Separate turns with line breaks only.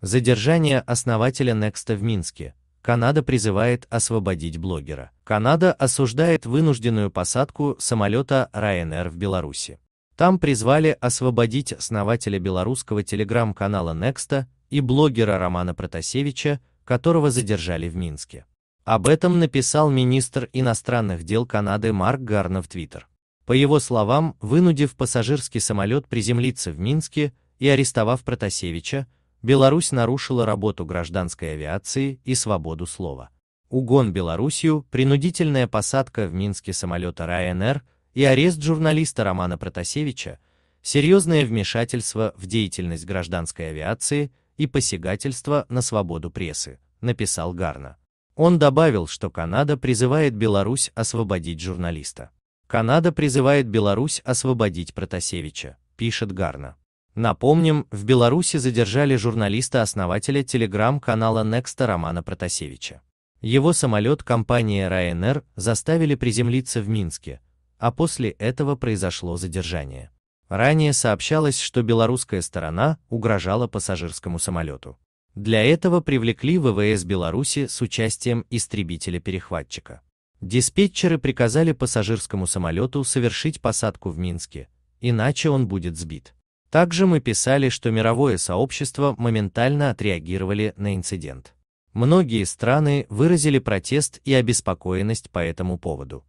Задержание основателя Некста в Минске. Канада призывает освободить блогера. Канада осуждает вынужденную посадку самолета Ryanair в Беларуси. Там призвали освободить основателя белорусского телеграм-канала Некста и блогера Романа Протасевича, которого задержали в Минске. Об этом написал министр иностранных дел Канады Марк Гарна в Твиттер. По его словам, вынудив пассажирский самолет приземлиться в Минске и арестовав Протасевича, Беларусь нарушила работу гражданской авиации и свободу слова. Угон Белоруссию, принудительная посадка в Минске самолета РАНР и арест журналиста Романа Протасевича, серьезное вмешательство в деятельность гражданской авиации и посягательство на свободу прессы, написал Гарна. Он добавил, что Канада призывает Беларусь освободить журналиста. Канада призывает Беларусь освободить Протасевича, пишет Гарна. Напомним, в Беларуси задержали журналиста-основателя телеграм-канала Некста Романа Протасевича. Его самолет компании Ryanair заставили приземлиться в Минске, а после этого произошло задержание. Ранее сообщалось, что белорусская сторона угрожала пассажирскому самолету. Для этого привлекли ВВС Беларуси с участием истребителя-перехватчика. Диспетчеры приказали пассажирскому самолету совершить посадку в Минске, иначе он будет сбит. Также мы писали, что мировое сообщество моментально отреагировали на инцидент. Многие страны выразили протест и обеспокоенность по этому поводу.